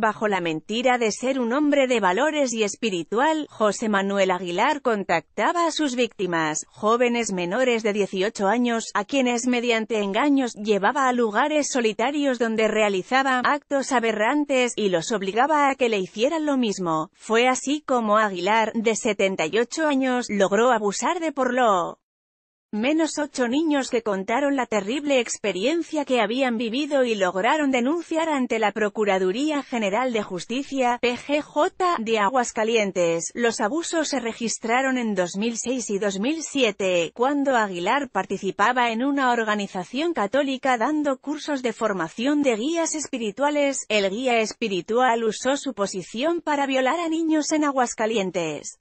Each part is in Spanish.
Bajo la mentira de ser un hombre de valores y espiritual, José Manuel Aguilar contactaba a sus víctimas, jóvenes menores de 18 años, a quienes mediante engaños llevaba a lugares solitarios donde realizaba actos aberrantes y los obligaba a que le hicieran lo mismo. Fue así como Aguilar, de 78 años, logró abusar de por lo menos ocho niños que contaron la terrible experiencia que habían vivido y lograron denunciar ante la Procuraduría General de Justicia, PGJ, de Aguascalientes. Los abusos se registraron en 2006 y 2007, cuando Aguilar participaba en una organización católica dando cursos de formación de guías espirituales. El guía espiritual usó su posición para violar a niños en Aguascalientes.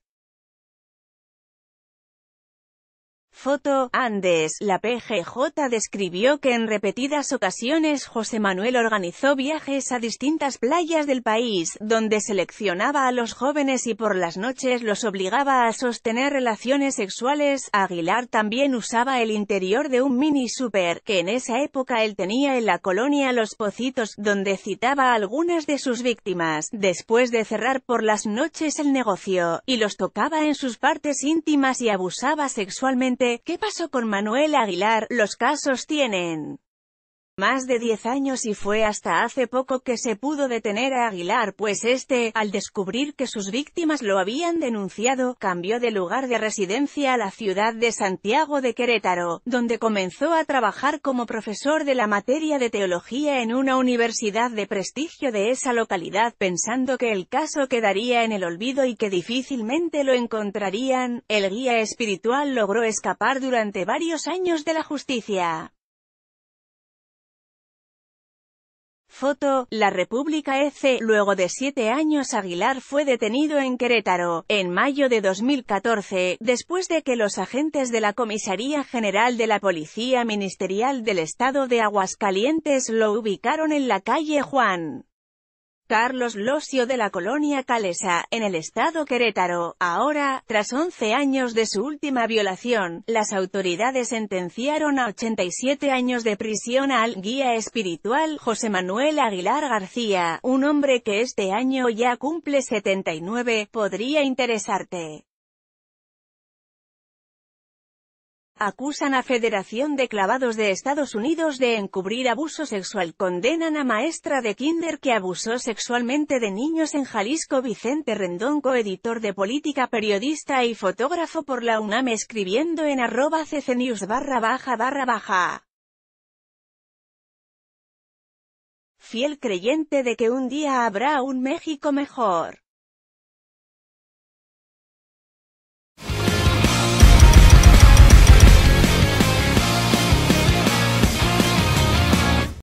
Foto, Andes, la PGJ describió que en repetidas ocasiones José Manuel organizó viajes a distintas playas del país, donde seleccionaba a los jóvenes y por las noches los obligaba a sostener relaciones sexuales. Aguilar también usaba el interior de un mini super, que en esa época él tenía en la colonia Los Pocitos, donde citaba a algunas de sus víctimas, después de cerrar por las noches el negocio, y los tocaba en sus partes íntimas y abusaba sexualmente ¿qué pasó con Manuel Aguilar? Los casos tienen más de diez años y fue hasta hace poco que se pudo detener a Aguilar pues este, al descubrir que sus víctimas lo habían denunciado, cambió de lugar de residencia a la ciudad de Santiago de Querétaro, donde comenzó a trabajar como profesor de la materia de teología en una universidad de prestigio de esa localidad pensando que el caso quedaría en el olvido y que difícilmente lo encontrarían, el guía espiritual logró escapar durante varios años de la justicia. Foto, La República EC. Luego de siete años Aguilar fue detenido en Querétaro, en mayo de 2014, después de que los agentes de la Comisaría General de la Policía Ministerial del Estado de Aguascalientes lo ubicaron en la calle Juan. Carlos Losio de la colonia Calesa, en el estado Querétaro. Ahora, tras 11 años de su última violación, las autoridades sentenciaron a 87 años de prisión al guía espiritual José Manuel Aguilar García, un hombre que este año ya cumple 79, podría interesarte. Acusan a Federación de Clavados de Estados Unidos de encubrir abuso sexual. Condenan a maestra de kinder que abusó sexualmente de niños en Jalisco. Vicente Rendón, coeditor de política, periodista y fotógrafo por la UNAM escribiendo en arroba ccnews barra baja barra baja. Fiel creyente de que un día habrá un México mejor.